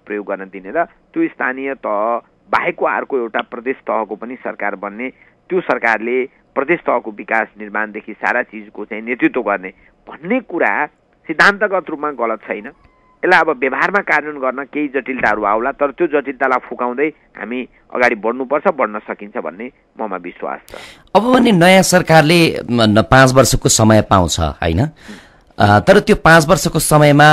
प्रयोग गर्न दिने र त्यो स्थानीय तह बाहेकको अर्को एउटा प्रदेश तहको पनि सरकार बन्ने त्यो सरकारले प्रदेश तहको विकास निर्माणदेखि सारा चिजको चाहिँ नेतृत्व गर्ने भन्ने कुरा सिद्धान्तगत रूपमा गलत छैन यसलाई अब व्यवहारमा कार्यान्वयन गर्न केही जटिलताहरू आउला तर त्यो जटिलतालाई फुकाउँदै हामी अगाडि बढ्नुपर्छ बढ्न सकिन्छ भन्ने ममा विश्वास छ अब भने नयाँ सरकारले पाँच वर्षको समय पाउँछ होइन तर त्यो पाँच वर्षको समयमा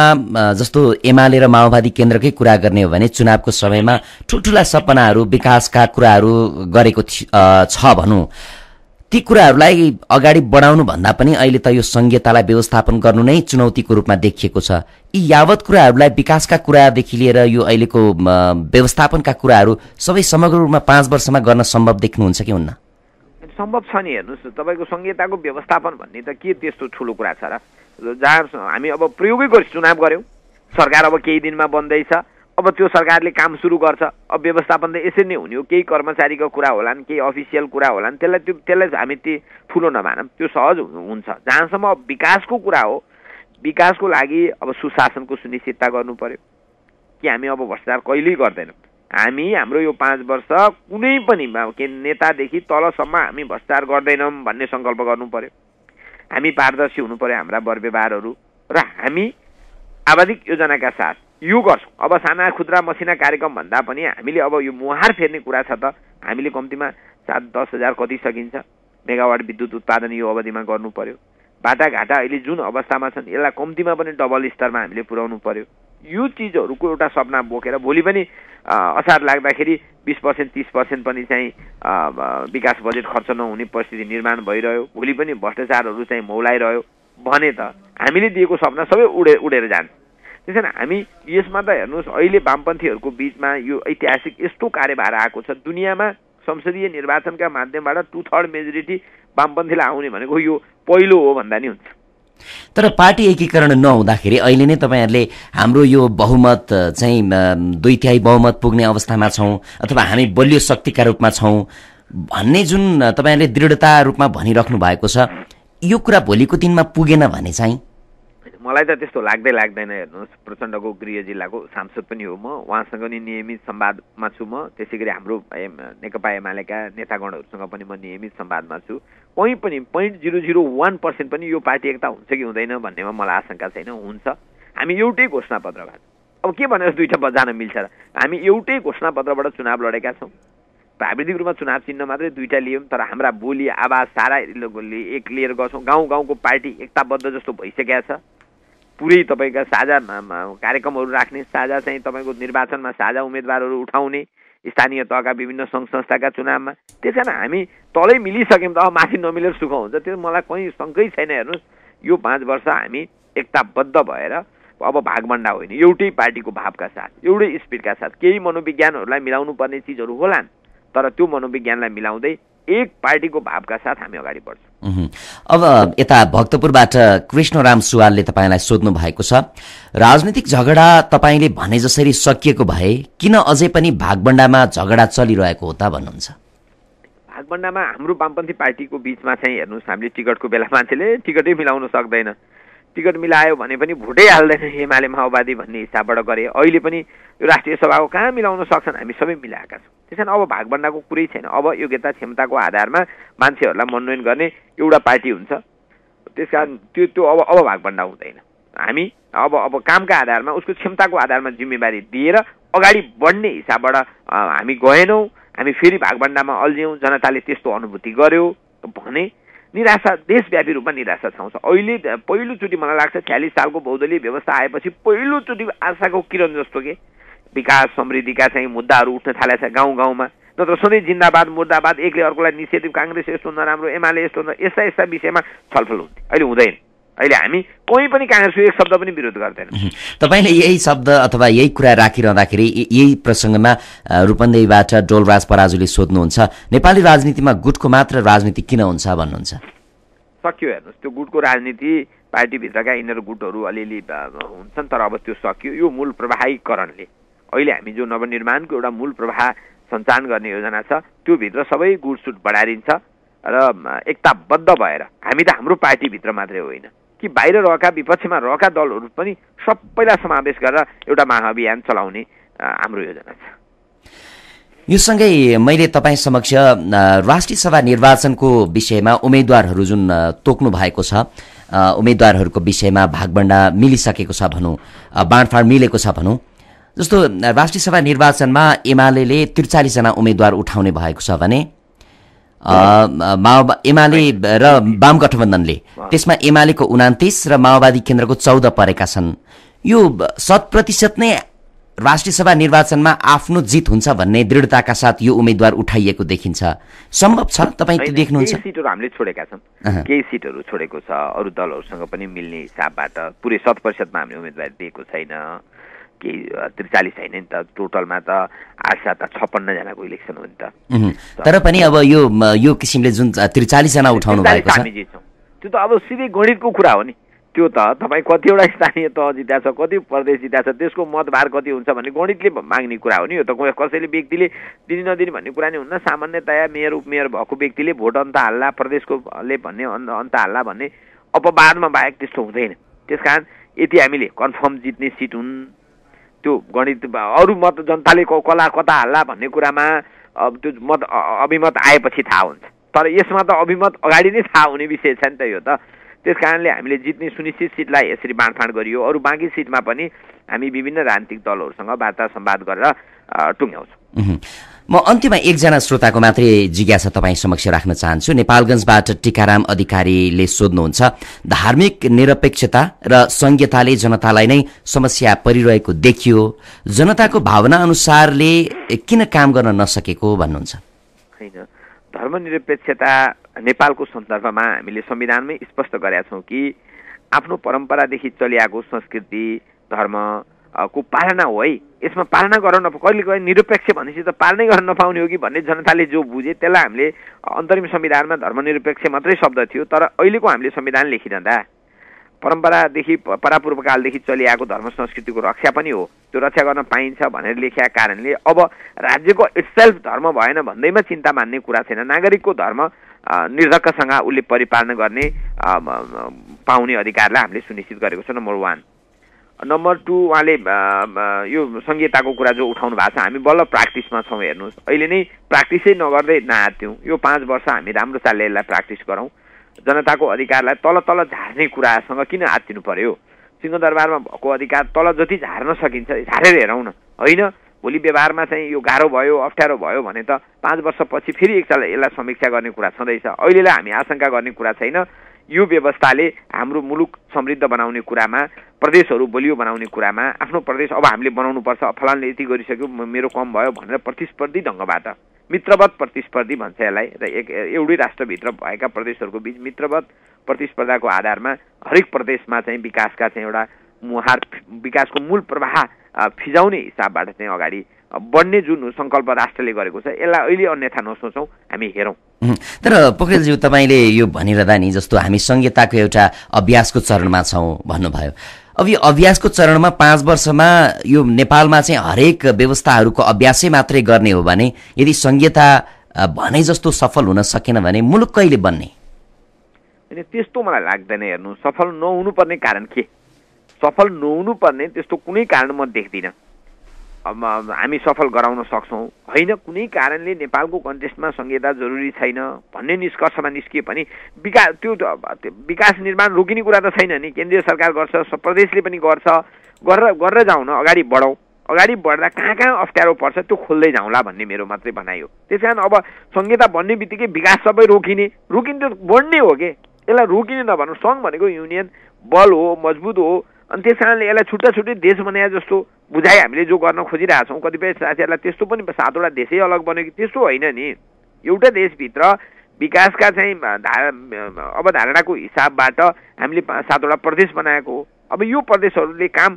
जस्तो एमाले र माओवादी केन्द्रकै कुरा गर्ने हो भने चुनावको समयमा ठुल्ठुला सपनाहरू विकासका कुराहरू गरेको छ भनौँ ती कुराहरूलाई अगाडि बढाउनु भन्दा पनि अहिले त यो संघीयतालाई व्यवस्थापन गर्नु नै चुनौतीको रूपमा देखिएको छ यी यावत कुराहरूलाई विकासका कुरादेखि लिएर यो अहिलेको व्यवस्थापनका कुराहरू सबै समग्र रूपमा पाँच वर्षमा गर्न सम्भव देख्नुहुन्छ कि हुन्न सम्भव छ नि हेर्नुहोस् न तपाईँको संहिताको व्यवस्थापन भन्ने त के त्यस्तो ठुलो कुरा छ र जहाँ हामी अब प्रयोगै गरी चुनाव गऱ्यौँ सरकार अब केही दिनमा बन्दैछ अब त्यो सरकारले काम सुरु गर्छ अब व्यवस्थापन त यसरी नै हुने हो केही कर्मचारीको कुरा होलान् केही अफिसियल कुरा होलान् त्यसलाई त्यो त्यसलाई हामी त्यो ठुलो नमानौँ त्यो सहज हुन्छ जहाँसम्म विकासको कुरा हो विकासको लागि अब सुशासनको सुनिश्चितता गर्नु पऱ्यो कि हामी अब भ्रष्टाचार कहिल्यै गर्दैनौँ हामी हाम्रो यो पाँच वर्ष कुनै पनि के नेतादेखि तलसम्म हामी भ्रष्टाचार गर्दैनौँ भन्ने सङ्कल्प गर्नु पऱ्यो हामी पारदर्शी हुनु पऱ्यो हाम्रा व्यवहारहरू र हामी आवाधिक योजनाका साथ यो गर्छौँ अब साना खुद्रा मसिना कार्यक्रम भन्दा पनि हामीले अब यो मुहार फेर्ने कुरा छ त हामीले कम्तीमा सात दस हजार कति सकिन्छ मेगावाट विद्युत उत्पादन यो अवधिमा गर्नु पर्यो बाटाघाटा अहिले जुन अवस्थामा छन् यसलाई कम्तीमा पनि डबल स्तरमा हामीले पुर्याउनु पर्यो यो चिजहरूको एउटा सपना बोकेर भोलि पनि असार लाग्दाखेरि बिस पर्सेन्ट तिस पर्सेन्ट पनि चाहिँ विकास बजेट खर्च नहुने परिस्थिति निर्माण भइरह्यो भोलि पनि भ्रष्टाचारहरू चाहिँ मौलाइरह्यो भने त हामीले दिएको सपना सबै उडे उडेर जान्छ त्यस हामी यसमा त हेर्नुहोस् अहिले वामपन्थीहरूको बिचमा यो ऐतिहासिक यस्तो कार्यभार आएको छ दुनियाँमा संसदीय निर्वाचनका माध्यमबाट टु थर्ड मेजोरिटी वामपन्थीलाई आउने भनेको यो पहिलो हो भन्दा नि हुन्छ तर पार्टी एकीकरण नहुँदाखेरि अहिले नै तपाईँहरूले हाम्रो यो बहुमत चाहिँ दुई तिहाई बहुमत पुग्ने अवस्थामा छौँ अथवा हामी बलियो शक्तिका रूपमा छौँ भन्ने जुन तपाईँहरूले दृढता रूपमा भनिराख्नु भएको छ यो कुरा भोलिको दिनमा पुगेन भने चाहिँ मलाई त त्यस्तो लाग्दै लाग्दैन हेर्नुहोस् प्रचण्डको गृह जिल्लाको सांसद पनि हो म उहाँसँग पनि नियमित सम्वादमा छु म त्यसै गरी हाम्रो नेकपा एमालेका नेतागणहरूसँग पनि म नियमित सम्वादमा छु कहीँ पनि point zero zero one percent पनि यो पार्टी एकता हुन्छ कि हुँदैन भन्नेमा मलाई आशंका छैन हुन्छ हामी एउटै घोषणापत्रबाट अब के भनेर दुईवटा बजान मिल्छ र हामी एउटै घोषणापत्रबाट चुनाव लडेका छौँ प्राविधिक रूपमा चुनाव चिन्ह मात्रै दुईवटा लियौँ तर हाम्रा बोली आवाज सारा एक लिएर गर्छौँ गाउँ गाउँको पार्टी एकताबद्ध जस्तो भइसकेका छ पुरै तपाईँका साझा कार्यक्रमहरू राख्ने साझा चाहिँ तपाईँको निर्वाचनमा साझा उम्मेदवारहरू उठाउने स्थानीय तहका विभिन्न सङ्घ संस्थाका चुनावमा त्यस कारण हामी तलै मिलिसक्यौँ त अब माथि नमिलेर सुख हुन्छ त्यो मलाई कहीँ शङ्कै छैन हेर्नुहोस् यो पाँच वर्ष हामी एकताबद्ध भएर अब भागभन्डा होइन एउटै पार्टीको भावका साथ एउटै स्पिडका साथ केही मनोविज्ञानहरूलाई मिलाउनु पर्ने चिजहरू होलान् तर त्यो मनोविज्ञानलाई मिलाउँदै एक पार्टीको भावका साथ हामी अगाडि बढ्छौँ अब यता भक्तपुरबाट कृष्णराम सुवालले तपाईँलाई सोध्नु भएको छ राजनीतिक झगडा तपाईँले भने जसरी सकिएको भए किन अझै पनि भागबण्डामा झगडा चलिरहेको हो त भन्नुहुन्छ भागबण्डामा हाम्रो वामपन्थी पार्टीको बिचमा चाहिँ हेर्नुहोस् हामीले टिकटको बेला मान्छेले टिकटै मिलाउन सक्दैन टिकट मिलायो भने पनि भुटै हाल्दैन एमाले माओवादी भन्ने हिसाबबाट गरे अहिले पनि यो राष्ट्रिय सभाको कहाँ मिलाउन सक्छन् हामी सबै मिलाएका छौँ त्यस अब भागभन्डाको कुरै छैन अब योग्यता क्षमताको आधारमा मान्छेहरूलाई मनोनयन गर्ने एउटा पार्टी हुन्छ त्यस कारण त्यो त्यो अब अब भागभन्डा हुँदैन हामी अब अब कामका आधारमा उसको क्षमताको आधारमा जिम्मेवारी दिएर अगाडि बढ्ने हिसाबबाट हामी गएनौँ हामी फेरि भागभन्डामा अल्झ्यौँ जनताले त्यस्तो अनुभूति गर्यो भने निराशा देशव्यापी रूपमा निराशा छाउँछ अहिले पहिलोचोटि मलाई लाग्छ छ्यालिस सालको बौद्धलीय व्यवस्था आएपछि पहिलोचोटि आशाको किरण जस्तो के विकास समृद्धिका चाहिँ मुद्दाहरू उठ्न थालेको छ गाउँ गाउँमा नत्र सधैँ जिन्दाबाद मुर्दाबाद एकले अर्कोलाई निषेध काङ्ग्रेस यस्तो नराम्रो एमाले यस्तो यस्ता यस्ता विषयमा छलफल हुन्थ्यो अहिले हुँदैन अहिले हामी कोही पनि काङ्ग्रेसको एक शब्द पनि विरोध गर्दैनौँ तपाईँले यही शब्द अथवा यही कुरा राखिरहँदाखेरि यही प्रसङ्गमा रूपन्देहीबाट डोलराज पराजुले सोध्नुहुन्छ नेपाली राजनीतिमा गुटको मात्र राजनीति किन हुन्छ भन्नुहुन्छ सकियो हेर्नुहोस् त्यो गुटको राजनीति पार्टीभित्रका यिनीहरू गुटहरू अलिअलि हुन्छन् तर अब त्यो सकियो यो मूल प्रवाहीकरणले अहिले हामी जो नवनिर्माणको एउटा मूल प्रवाह सञ्चालन गर्ने योजना छ त्योभित्र सबै गुटसुट बढारिन्छ र एकताबद्ध भएर हामी त हाम्रो पार्टीभित्र मात्रै होइन कि बाहिर रहेका विपक्षमा रहेका दलहरू पनि सबैलाई समावेश गरेर एउटा महाअभियान चलाउने हाम्रो योजना छ यो सँगै मैले तपाईँ समक्ष राष्ट्रिय सभा निर्वाचनको विषयमा उम्मेद्वारहरू जुन तोक्नु भएको छ उम्मेद्वारहरूको विषयमा भागभन्डा मिलिसकेको छ भनौँ बाँडफाँड मिलेको छ भनौँ जस्तो राष्ट्रिय सभा निर्वाचनमा एमाले त्रिचालिसजना उम्मेद्वार उठाउने भएको छ भने माओवा एमाले र वाम गठबन्धनले त्यसमा एमालेको उनातिस र माओवादी केन्द्रको चौध परेका छन् यो शत प्रतिशत नै राष्ट्रिय सभा निर्वाचनमा आफ्नो जित हुन्छ भन्ने दृढताका साथ यो उम्मेद्वार उठाइएको देखिन्छ सम्भव छ तपाईँ त्यो देख्नुहुन्छ सिटहरू हामीले छोडेका छौँ केही सिटहरू छोडेको छ अरू दलहरूसँग पनि मिल्ने हिसाबबाट पुरै शत प्रतिशतमा हामीले उम्मेदवार दिएको छैन केही त्रिचालिस होइन नि त टोटलमा त आठ सात छप्पन्नजनाको इलेक्सन हो नि त तर पनि अब यो यो किसिमले जुन त्रिचालिसजना उठाउनु भएको छ त्यो त अब सिधै गणितको कुरा हो नि त्यो त तपाईँ कतिवटा स्थानीय तह जित्या छ कति प्रदेश जित्या छ त्यसको मतभार कति हुन्छ भन्ने गणितले माग्ने कुरा हो नि यो त कसैले व्यक्तिले दिने नदिने भन्ने कुरा नै हुन्न सामान्यतया मेयर उपमेयर भएको व्यक्तिले भोट अन्त हाल्ला प्रदेशकोले भन्ने अन्त हाल्ला भन्ने अपवादमा बाहेक त्यस्तो हुँदैन त्यस कारण यति हामीले कन्फर्म जित्ने सिट हुन् त्यो गणित अरू मत जनताले कला कता हाल्ला भन्ने कुरामा अब त्यो मत अभिमत आएपछि थाहा हुन्छ तर यसमा त अभिमत अगाडि नै थाहा हुने विषय छ नि त यो त त्यस कारणले हामीले जित्ने सुनिश्चित सिटलाई यसरी बाँडफाँड गरियो अरू बाँकी सिटमा पनि हामी विभिन्न राजनीतिक दलहरूसँग वार्ता सम्वाद गरेर टुङ्ग्याउँछौँ म अन्त्यमा एकजना श्रोताको मात्रै जिज्ञासा तपाईँ समक्ष राख्न चाहन्छु नेपालगञ्जबाट टिकाराम अधिकारीले सोध्नुहुन्छ धार्मिक निरपेक्षता र संघीयताले जनतालाई नै समस्या परिरहेको देखियो जनताको भावना अनुसारले किन काम गर्न नसकेको भन्नुहुन्छ होइन धर्मनिरपेक्षता नेपालको सन्दर्भमा हामीले संविधानमै स्पष्ट गरेका छौँ कि आफ्नो परम्परादेखि चलिआएको संस्कृति धर्म को पालना हो है यसमा पालना गर्न नपा कहिले कहिले निरपेक्ष भनेपछि त पालनै गर्न नपाउने हो कि भन्ने जनताले जो बुझे त्यसलाई हामीले अन्तरिम संविधानमा धर्मनिरपेक्ष मात्रै शब्द थियो तर अहिलेको हामीले संविधान लेखिरहँदा परम्परादेखि परापूर्वकालदेखि चलिआएको धर्म संस्कृतिको रक्षा पनि हो त्यो रक्षा गर्न पाइन्छ भनेर लेखेका कारणले अब राज्यको इट्सेल्फ धर्म भएन भन्दैमा चिन्ता मान्ने कुरा छैन नागरिकको धर्म निर्धक्कसँग उसले परिपालन गर्ने पाउने अधिकारलाई हामीले सुनिश्चित गरेको छ नम्बर वान नम्बर टू उहाँले यो सङ्घीयताको कुरा जो उठाउनु भएको छ हामी बल्ल प्र्याक्टिसमा छौँ हेर्नुहोस् अहिले नै प्र्याक्टिसै नगर्दै नहात्यौँ यो पाँच वर्ष हामी राम्रो चालले यसलाई प्र्याक्टिस गरौँ जनताको अधिकारलाई तल तल झार्ने कुरासँग किन हात्तिनु पर्यो सिंहदरबारमा भएको अधिकार तल जति झार्न सकिन्छ झारेर हेरौँ न होइन भोलि व्यवहारमा चाहिँ यो गाह्रो भयो अप्ठ्यारो भयो भने त पाँच वर्षपछि फेरि एकचाल यसलाई समीक्षा गर्ने कुरा छँदैछ अहिलेलाई हामी आशंका गर्ने कुरा छैन यो व्यवस्थाले हाम्रो मुलुक समृद्ध बनाउने कुरामा प्रदेशहरू बलियो बनाउने कुरामा आफ्नो प्रदेश अब हामीले बनाउनुपर्छ फलानले यति गरिसक्यो मेरो कम भयो भनेर प्रतिस्पर्धी ढङ्गबाट मित्रवत प्रतिस्पर्धी भन्छ यसलाई र एक एउटै राष्ट्रभित्र भएका प्रदेशहरूको बिच मित्रवत प्रतिस्पर्धाको आधारमा हरेक प्रदेशमा चाहिँ विकासका चाहिँ एउटा मुहार विकासको मूल प्रवाह फिजाउने हिसाबबाट चाहिँ अगाडि बढ्ने जुन सङ्कल्प राष्ट्रले गरेको छ यसलाई अहिले अन्यथा नसोचौँ हामी हेरौँ तर पोखरेलज्यू तपाईँले यो भनिरहँदा नि जस्तो हामी संहिताको एउटा अभ्यासको चरणमा छौँ भन्नुभयो अब यो अभ्यासको चरणमा पाँच वर्षमा यो नेपालमा चाहिँ हरेक व्यवस्थाहरूको अभ्यासै मात्रै गर्ने हो भने यदि संहिता भने जस्तो सफल हुन सकेन भने मुलुक कहिले बन्ने होइन त्यस्तो मलाई लाग्दैन हेर्नु सफल नहुनुपर्ने कारण के सफल नहुनुपर्ने त्यस्तो कुनै कारण म देख्दिनँ हामी सफल गराउन सक्छौँ होइन कुनै कारणले नेपालको कन्टेस्टमा संहिता जरुरी छैन भन्ने निष्कर्षमा निस्किए पनि विकास त्यो विकास निर्माण रोकिने कुरा त छैन नि केन्द्रीय सरकार गर्छ प्रदेशले पनि गर्छ गरेर गरेर जाउँ न अगाडि बढौँ अगाडि बढ्दा कहाँ कहाँ अप्ठ्यारो पर्छ त्यो खोल्दै जाउँला भन्ने मेरो मात्रै भनाइ हो त्यस कारण अब संहिता भन्ने बित्तिकै विकास सबै रोकिने रोकिने त बढ्ने हो कि यसलाई रोकिने नभनौँ सङ्घ भनेको युनियन बल हो मजबुत हो अनि त्यस कारणले यसलाई छुट्टा छुट्टै देश बनाए जस्तो बुझाइ हामीले जो गर्न खोजिरहेछौँ कतिपय साथीहरूलाई त्यस्तो पनि सातवटा देशै अलग बन्यो कि त्यस्तो होइन नि एउटा देशभित्र विकासका चाहिँ धा अवधारणाको हिसाबबाट हामीले सातवटा प्रदेश बनाएको हो अब यो प्रदेशहरूले काम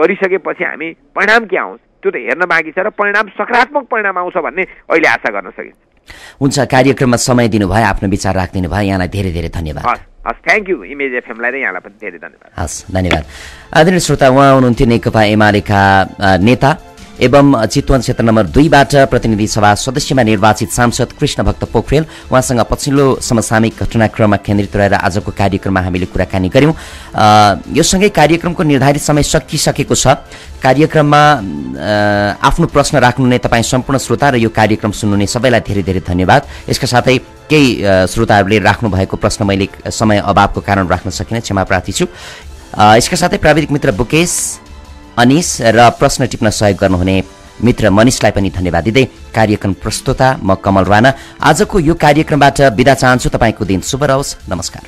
गरिसकेपछि हामी परिणाम के आउँछ त्यो त हेर्न बाँकी छ र परिणाम सकारात्मक परिणाम आउँछ भन्ने अहिले आशा गर्न सकिन्छ हुन्छ कार्यक्रममा समय दिनुभयो आफ्नो विचार राखिदिनु भयो यहाँलाई धेरै धेरै धन्यवाद हस् थ्याङ्क यू इमेज एफएमलाई र यहाँलाई पनि धेरै धन्यवाद हस् धन्यवाद आदरणीय श्रोता उहाँ हुनुहुन्थ्यो नेकपा एमालेका नेता एवं चितवन क्षेत्र नम्बर दुईबाट प्रतिनिधि सभा सदस्यमा निर्वाचित सांसद कृष्ण भक्त पोखरेल उहाँसँग पछिल्लो समसामयिक घटनाक्रममा केन्द्रित रहेर आजको कार्यक्रममा हामीले कुराकानी गऱ्यौँ यो सँगै कार्यक्रमको निर्धारित समय सकिसकेको छ कार्यक्रममा आफ्नो प्रश्न राख्नु नै तपाईँ सम्पूर्ण श्रोता र यो कार्यक्रम सुन्नु नै सबैलाई धेरै धेरै धन्यवाद यसका साथै केही श्रोताहरूले भएको प्रश्न मैले समय अभावको कारण राख्न सकिनँ क्षमा प्रार्थी छु यसका साथै प्राविधिक मित्र बुकेश अनिस र प्रश्न टिप्न सहयोग गर्नुहुने मित्र मनिषलाई पनि धन्यवाद दिँदै कार्यक्रम प्रस्तोता म कमल राणा आजको यो कार्यक्रमबाट बिदा चाहन्छु तपाईँको दिन शुभ रहोस् नमस्कार